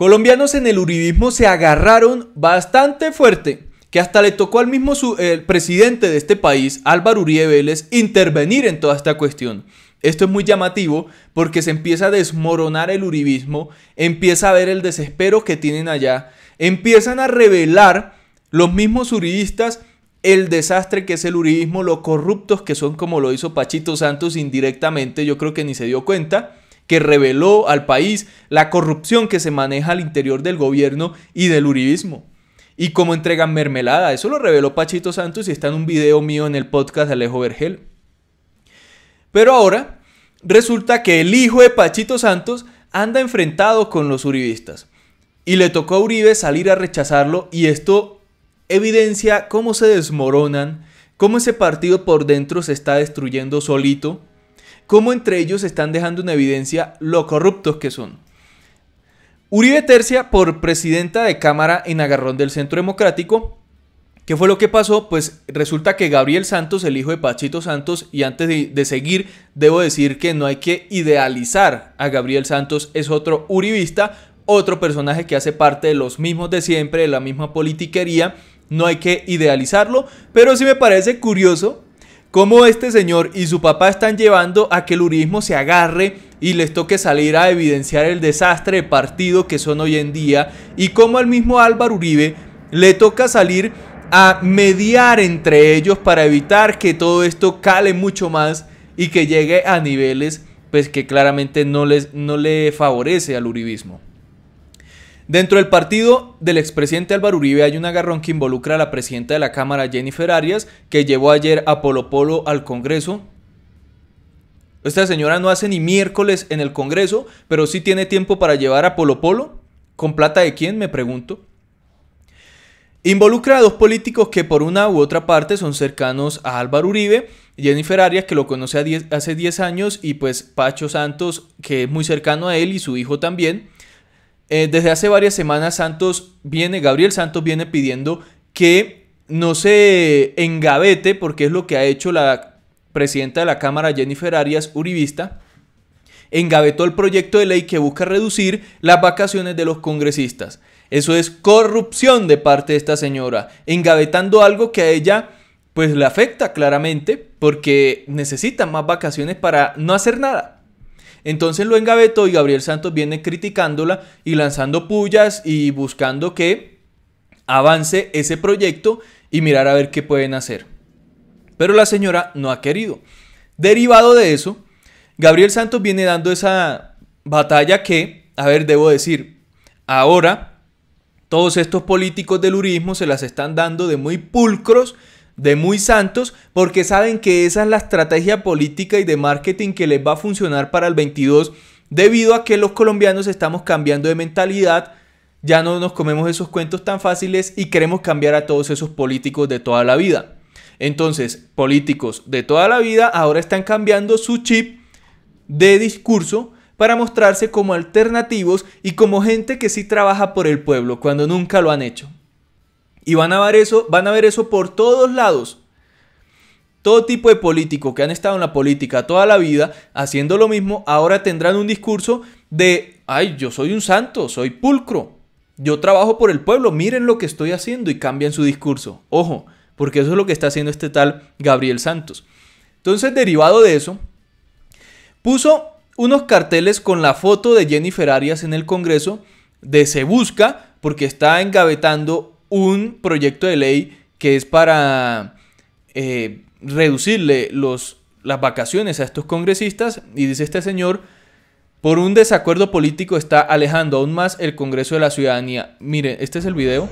colombianos en el uribismo se agarraron bastante fuerte, que hasta le tocó al mismo presidente de este país, Álvaro Uribe Vélez, intervenir en toda esta cuestión. Esto es muy llamativo porque se empieza a desmoronar el uribismo, empieza a ver el desespero que tienen allá, empiezan a revelar los mismos uribistas el desastre que es el uribismo, los corruptos que son como lo hizo Pachito Santos indirectamente, yo creo que ni se dio cuenta que reveló al país la corrupción que se maneja al interior del gobierno y del uribismo. Y cómo entregan mermelada. Eso lo reveló Pachito Santos y está en un video mío en el podcast de Alejo Vergel. Pero ahora resulta que el hijo de Pachito Santos anda enfrentado con los uribistas. Y le tocó a Uribe salir a rechazarlo y esto evidencia cómo se desmoronan, cómo ese partido por dentro se está destruyendo solito cómo entre ellos están dejando una evidencia lo corruptos que son. Uribe Tercia por presidenta de Cámara en Agarrón del Centro Democrático. ¿Qué fue lo que pasó? Pues resulta que Gabriel Santos, el hijo de Pachito Santos, y antes de, seguir, debo decir que no hay que idealizar a Gabriel Santos, es otro uribista, otro personaje que hace parte de los mismos de siempre, de la misma politiquería, no hay que idealizarlo, pero sí me parece curioso cómo este señor y su papá están llevando a que el uribismo se agarre y les toque salir a evidenciar el desastre de partido que son hoy en día y cómo al mismo Álvaro Uribe le toca salir a mediar entre ellos para evitar que todo esto cale mucho más y que llegue a niveles pues que claramente no les no le favorece al uribismo. Dentro del partido del expresidente Álvaro Uribe hay un agarrón que involucra a la presidenta de la Cámara, Jennifer Arias, que llevó ayer a Polo Polo al Congreso. Esta señora no hace ni miércoles en el Congreso, pero sí tiene tiempo para llevar a Polo Polo. ¿Con plata de quién? Me pregunto. Involucra a dos políticos que por una u otra parte son cercanos a Álvaro Uribe, Jennifer Arias que lo conoce hace 10 años y pues Pacho Santos que es muy cercano a él y su hijo también. Eh, desde hace varias semanas Santos viene, Gabriel Santos viene pidiendo que no se engavete, porque es lo que ha hecho la presidenta de la Cámara, Jennifer Arias Uribista, engavetó el proyecto de ley que busca reducir las vacaciones de los congresistas. Eso es corrupción de parte de esta señora, engavetando algo que a ella pues le afecta claramente porque necesita más vacaciones para no hacer nada. Entonces lo engavetó y Gabriel Santos viene criticándola y lanzando pullas y buscando que avance ese proyecto y mirar a ver qué pueden hacer. Pero la señora no ha querido. Derivado de eso, Gabriel Santos viene dando esa batalla que, a ver, debo decir, ahora todos estos políticos del urismo se las están dando de muy pulcros de muy santos porque saben que esa es la estrategia política y de marketing que les va a funcionar para el 22 debido a que los colombianos estamos cambiando de mentalidad, ya no nos comemos esos cuentos tan fáciles y queremos cambiar a todos esos políticos de toda la vida. Entonces, políticos de toda la vida ahora están cambiando su chip de discurso para mostrarse como alternativos y como gente que sí trabaja por el pueblo cuando nunca lo han hecho. Y van a ver eso, van a ver eso por todos lados. Todo tipo de políticos que han estado en la política toda la vida haciendo lo mismo, ahora tendrán un discurso de, ay, yo soy un santo, soy pulcro, yo trabajo por el pueblo, miren lo que estoy haciendo y cambian su discurso. Ojo, porque eso es lo que está haciendo este tal Gabriel Santos. Entonces, derivado de eso, puso unos carteles con la foto de Jennifer Arias en el Congreso de Se Busca, porque está engavetando un proyecto de ley que es para eh, reducirle los, las vacaciones a estos congresistas y dice este señor, por un desacuerdo político está alejando aún más el Congreso de la Ciudadanía. Miren, este es el video.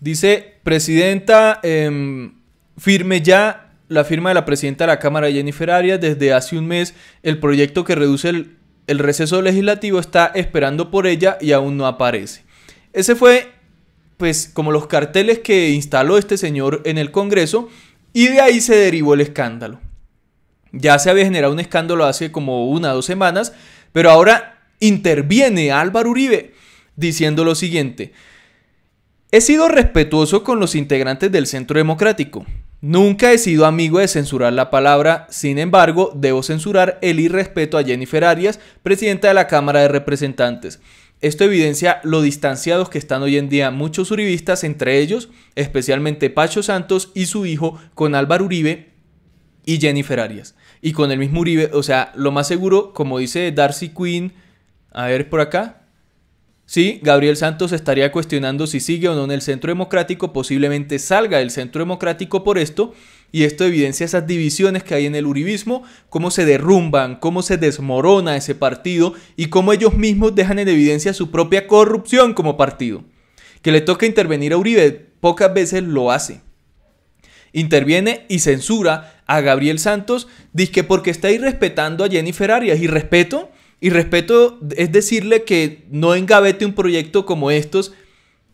Dice, Presidenta, em, firme ya la firma de la presidenta de la Cámara, Jennifer Arias, desde hace un mes el proyecto que reduce el, receso legislativo está esperando por ella y aún no aparece. Ese fue, pues, como los carteles que instaló este señor en el Congreso y de ahí se derivó el escándalo. Ya se había generado un escándalo hace como una o dos semanas, pero ahora interviene Álvaro Uribe diciendo lo siguiente. He sido respetuoso con los integrantes del Centro Democrático. Nunca he sido amigo de censurar la palabra, sin embargo, debo censurar el irrespeto a Jennifer Arias, presidenta de la Cámara de Representantes. Esto evidencia lo distanciados que están hoy en día muchos uribistas, entre ellos, especialmente Pacho Santos y su hijo con Álvaro Uribe y Jennifer Arias. Y con el mismo Uribe, o sea, lo más seguro, como dice Darcy Quinn, a ver por acá, Sí, Gabriel Santos estaría cuestionando si sigue o no en el Centro Democrático, posiblemente salga del Centro Democrático por esto, y esto evidencia esas divisiones que hay en el Uribismo, cómo se derrumban, cómo se desmorona ese partido y cómo ellos mismos dejan en evidencia su propia corrupción como partido. Que le toca intervenir a Uribe, pocas veces lo hace. Interviene y censura a Gabriel Santos, dice porque está irrespetando a Jennifer Arias. ¿Y respeto? Y respeto es decirle que no engavete un proyecto como estos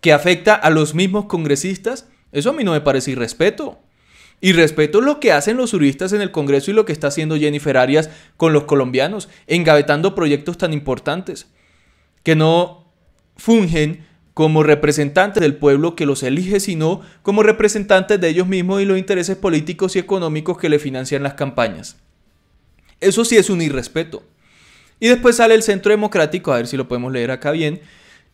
que afecta a los mismos congresistas. Eso a mí no me parece irrespeto. Y respeto lo que hacen los juristas en el Congreso y lo que está haciendo Jennifer Arias con los colombianos, engavetando proyectos tan importantes, que no fungen como representantes del pueblo que los elige, sino como representantes de ellos mismos y los intereses políticos y económicos que le financian las campañas. Eso sí es un irrespeto. Y después sale el Centro Democrático, a ver si lo podemos leer acá bien,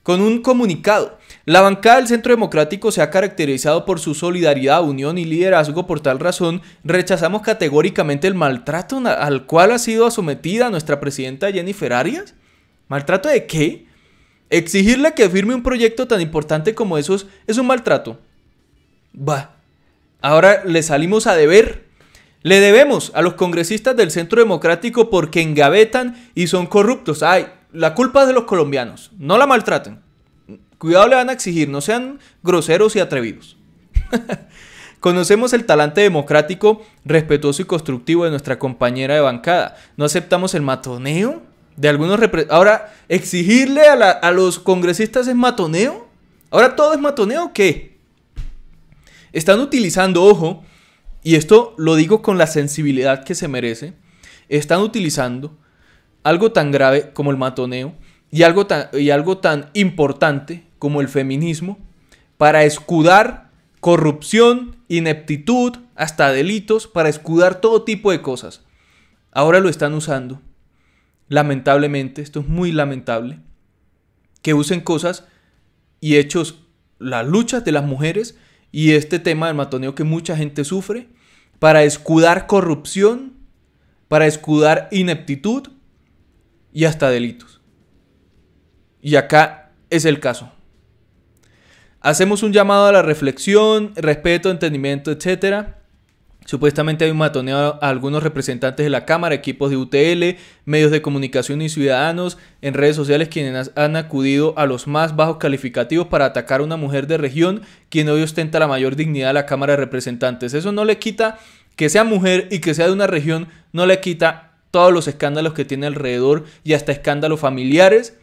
con un comunicado. La bancada del Centro Democrático se ha caracterizado por su solidaridad, unión y liderazgo. Por tal razón, rechazamos categóricamente el maltrato al cual ha sido sometida nuestra presidenta Jennifer Arias. ¿Maltrato de qué? Exigirle que firme un proyecto tan importante como esos es un maltrato. Bah, ahora le salimos a deber le debemos a los congresistas del Centro Democrático porque engavetan y son corruptos. Ay, la culpa es de los colombianos. No la maltraten. Cuidado le van a exigir, no sean groseros y atrevidos. Conocemos el talante democrático, respetuoso y constructivo de nuestra compañera de bancada. No aceptamos el matoneo de algunos Ahora, exigirle a, a, los congresistas es matoneo. Ahora todo es matoneo, ¿qué? Están utilizando, ojo, y esto lo digo con la sensibilidad que se merece, están utilizando algo tan grave como el matoneo y algo tan, y algo tan importante como el feminismo para escudar corrupción, ineptitud, hasta delitos, para escudar todo tipo de cosas. Ahora lo están usando. Lamentablemente, esto es muy lamentable, que usen cosas y hechos, las luchas de las mujeres y este tema del matoneo que mucha gente sufre para escudar corrupción, para escudar ineptitud y hasta delitos. Y acá es el caso. Hacemos un llamado a la reflexión, respeto, entendimiento, etc. Supuestamente hay un matoneo a algunos representantes de la Cámara, equipos de UTL, medios de comunicación y ciudadanos en redes sociales quienes han acudido a los más bajos calificativos para atacar a una mujer de región quien hoy ostenta la mayor dignidad de la Cámara de Representantes. Eso no le quita que sea mujer y que sea de una región, no le quita todos los escándalos que tiene alrededor y hasta escándalos familiares.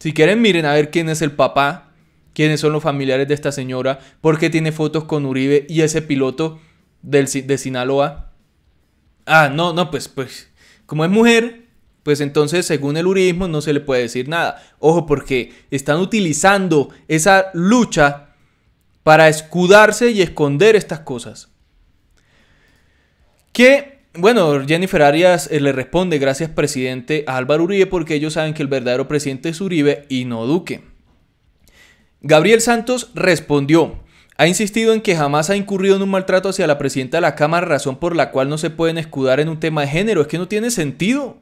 Si quieren, miren a ver quién es el papá, quiénes son los familiares de esta señora, por qué tiene fotos con Uribe y ese piloto de Sinaloa. Ah, no, no, pues, pues, como es mujer, pues entonces según el urismo no se le puede decir nada. Ojo, porque están utilizando esa lucha para escudarse y esconder estas cosas. Que, bueno, Jennifer Arias eh, le responde, gracias presidente a Álvaro Uribe, porque ellos saben que el verdadero presidente es Uribe y no Duque. Gabriel Santos respondió, ha insistido en que jamás ha incurrido en un maltrato hacia la presidenta de la Cámara, razón por la cual no se pueden escudar en un tema de género. Es que no tiene sentido.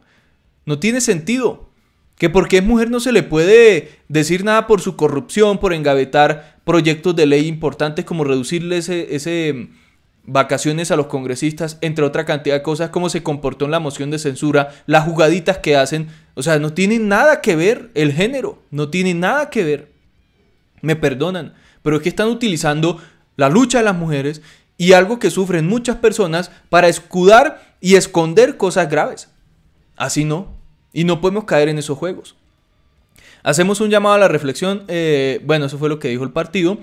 No tiene sentido. Que porque es mujer no se le puede decir nada por su corrupción, por engavetar proyectos de ley importantes como reducirle ese, mm, vacaciones a los congresistas, entre otra cantidad de cosas, como se comportó en la moción de censura, las jugaditas que hacen. O sea, no tienen nada que ver el género, no tiene nada que ver. Me perdonan pero es que están utilizando la lucha de las mujeres y algo que sufren muchas personas para escudar y esconder cosas graves. Así no. Y no podemos caer en esos juegos. Hacemos un llamado a la reflexión. Eh, bueno, eso fue lo que dijo el partido.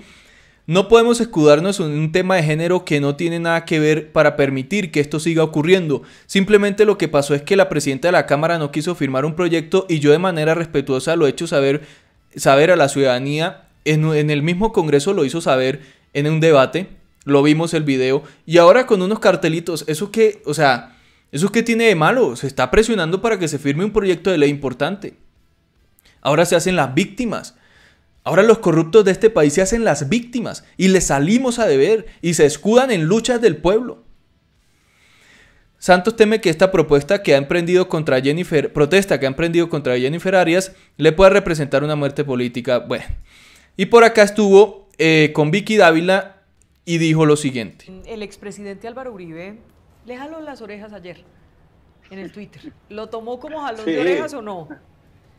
No podemos escudarnos en un tema de género que no tiene nada que ver para permitir que esto siga ocurriendo. Simplemente lo que pasó es que la presidenta de la Cámara no quiso firmar un proyecto y yo de manera respetuosa lo he hecho saber, saber a la ciudadanía en, el mismo Congreso lo hizo saber en un debate, lo vimos el video, y ahora con unos cartelitos, eso que, o sea, eso que tiene de malo, se está presionando para que se firme un proyecto de ley importante. Ahora se hacen las víctimas. Ahora los corruptos de este país se hacen las víctimas y les salimos a deber y se escudan en luchas del pueblo. Santos teme que esta propuesta que ha emprendido contra Jennifer, protesta que ha emprendido contra Jennifer Arias, le pueda representar una muerte política. Bueno, y por acá estuvo eh, con Vicky Dávila y dijo lo siguiente. El expresidente Álvaro Uribe le jaló las orejas ayer en el Twitter. ¿Lo tomó como jalón de orejas o no?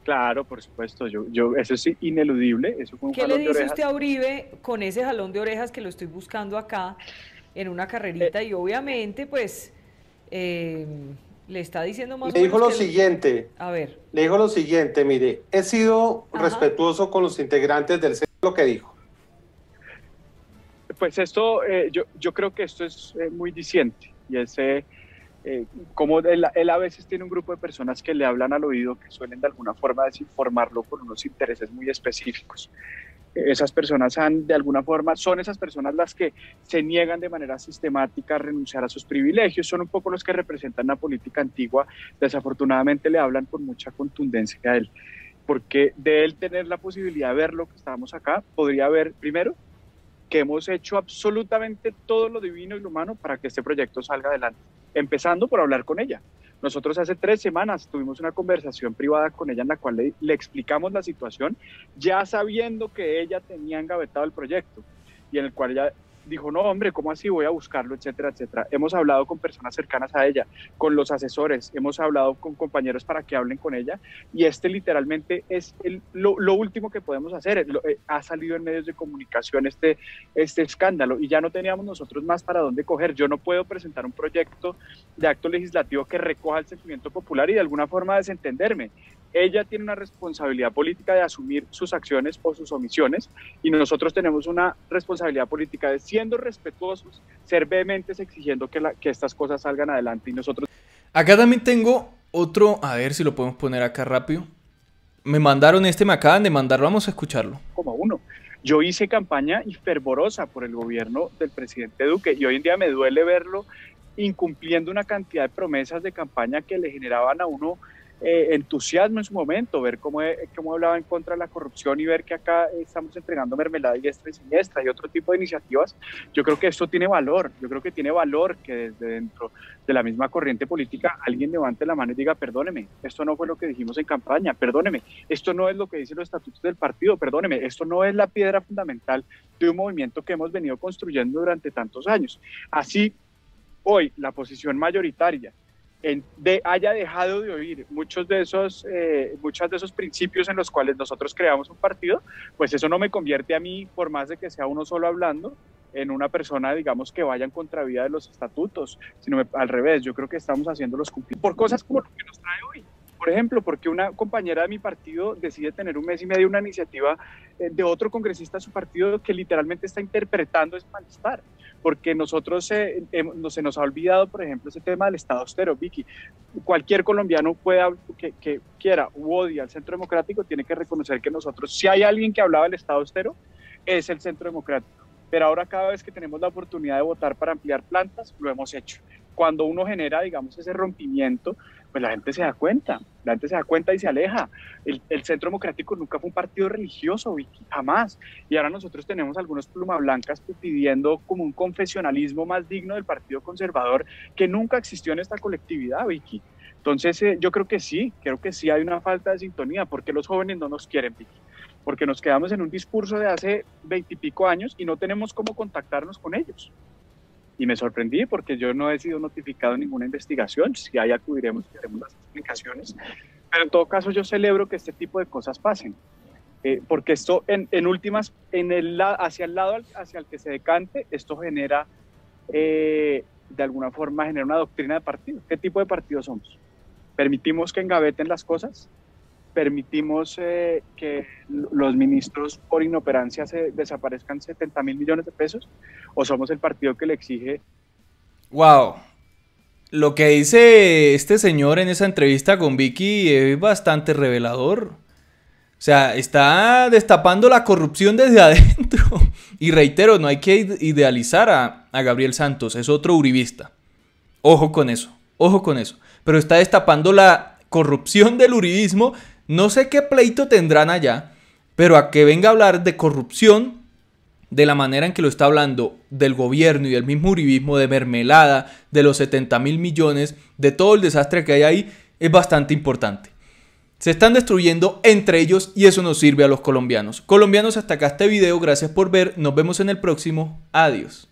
Claro, por supuesto, yo, yo, eso es ineludible. ¿Qué le dice usted a Uribe con ese jalón de orejas que lo estoy buscando acá en una carrerita? Eh. y obviamente, pues, eh, le está diciendo más. Le o menos dijo lo siguiente. A ver. Le dijo lo siguiente, mire, he sido respetuoso con los integrantes del lo que dijo? Pues esto, eh, yo, creo que esto es eh, muy disidente y ese, eh, como él, a veces tiene un grupo de personas que le hablan al oído que suelen de alguna forma desinformarlo por unos intereses muy específicos. Esas personas han, de alguna forma, son esas personas las que se niegan de manera sistemática a renunciar a sus privilegios, son un poco los que representan la política antigua, desafortunadamente le hablan con mucha contundencia a él porque de él tener la posibilidad de ver lo que estábamos acá, podría ver primero que hemos hecho absolutamente todo lo divino y lo humano para que este proyecto salga adelante, empezando por hablar con ella. Nosotros hace tres semanas tuvimos una conversación privada con ella en la cual le, explicamos la situación, ya sabiendo que ella tenía engavetado el proyecto y en el cual ya dijo, no, hombre, ¿cómo así? Voy a buscarlo, etcétera, etcétera. Hemos hablado con personas cercanas a ella, con los asesores, hemos hablado con compañeros para que hablen con ella y este literalmente es el, lo, último que podemos hacer. Eh, ha salido en medios de comunicación este, este escándalo y ya no teníamos nosotros más para dónde coger. Yo no puedo presentar un proyecto de acto legislativo que recoja el sentimiento popular y de alguna forma desentenderme ella tiene una responsabilidad política de asumir sus acciones o sus omisiones y nosotros tenemos una responsabilidad política de siendo respetuosos, ser vehementes exigiendo que, que estas cosas salgan adelante y nosotros... Acá también tengo otro, a ver si lo podemos poner acá rápido. Me mandaron este, me acaban de mandar, vamos a escucharlo. Como uno. Yo hice campaña infervorosa fervorosa por el gobierno del presidente Duque y hoy en día me duele verlo incumpliendo una cantidad de promesas de campaña que le generaban a uno eh, entusiasmo en su momento, ver cómo, cómo hablaba en contra de la corrupción y ver que acá estamos entregando mermelada diestra y siniestra y otro tipo de iniciativas, yo creo que esto tiene valor, yo creo que tiene valor que desde dentro de la misma corriente política alguien levante la mano y diga, perdóneme, esto no fue lo que dijimos en campaña, perdóneme, esto no es lo que dicen los estatutos del partido, perdóneme, esto no es la piedra fundamental de un movimiento que hemos venido construyendo durante tantos años. Así, hoy la posición mayoritaria haya dejado de oír muchos de, esos, eh, de esos principios en los cuales nosotros creamos un partido, pues eso no me convierte a mí, por más de que sea uno solo hablando, en una persona, digamos, que vaya en contravía de los estatutos, sino al revés, yo creo que estamos haciéndolos cumplir por cosas como lo que nos trae hoy. Por ejemplo, porque una compañera de mi partido decide tener un mes y medio una iniciativa eh, de otro congresista de su partido que literalmente está interpretando es malestar. Porque nosotros eh, eh, no se nos ha olvidado, por ejemplo, ese tema del Estado austero, Vicky. Cualquier colombiano pueda, que, quiera u odia al centro democrático tiene que reconocer que nosotros, si hay alguien que hablaba del Estado austero, es el centro democrático pero ahora cada vez que tenemos la oportunidad de votar para ampliar plantas, lo hemos hecho cuando uno genera, digamos, ese rompimiento, pues la gente se da cuenta, la gente se da cuenta y se aleja. El, Centro Democrático nunca fue un partido religioso, Vicky, jamás. Y ahora nosotros tenemos algunos pluma blancas pues, pidiendo como un confesionalismo más digno del Partido Conservador que nunca existió en esta colectividad, Vicky. Entonces, eh, yo creo que sí, creo que sí hay una falta de sintonía, porque los jóvenes no nos quieren, Vicky porque nos quedamos en un discurso de hace veintipico años y no tenemos cómo contactarnos con ellos y me sorprendí porque yo no he sido notificado en ninguna investigación, si hay acudiremos y haremos las explicaciones, pero en todo caso yo celebro que este tipo de cosas pasen, eh, porque esto en, últimas, en el, hacia el lado hacia el que se decante, esto genera, eh, de alguna forma, genera una doctrina de partido. ¿Qué tipo de partido somos? ¿Permitimos que engaveten las cosas? permitimos eh, que los ministros por inoperancia se desaparezcan 70 mil millones de pesos o somos el partido que le exige. Wow. Lo que dice este señor en esa entrevista con Vicky es bastante revelador. O sea, está destapando la corrupción desde adentro. Y reitero, no hay que idealizar a, a Gabriel Santos, es otro uribista. Ojo con eso, ojo con eso. Pero está destapando la corrupción del uribismo no sé qué pleito tendrán allá, pero a que venga a hablar de corrupción de la manera en que lo está hablando del gobierno y del mismo uribismo, de mermelada, de los 70 mil millones, de todo el desastre que hay ahí, es bastante importante. Se están destruyendo entre ellos y eso nos sirve a los colombianos. Colombianos, hasta acá este video, gracias por ver, nos vemos en el próximo, adiós.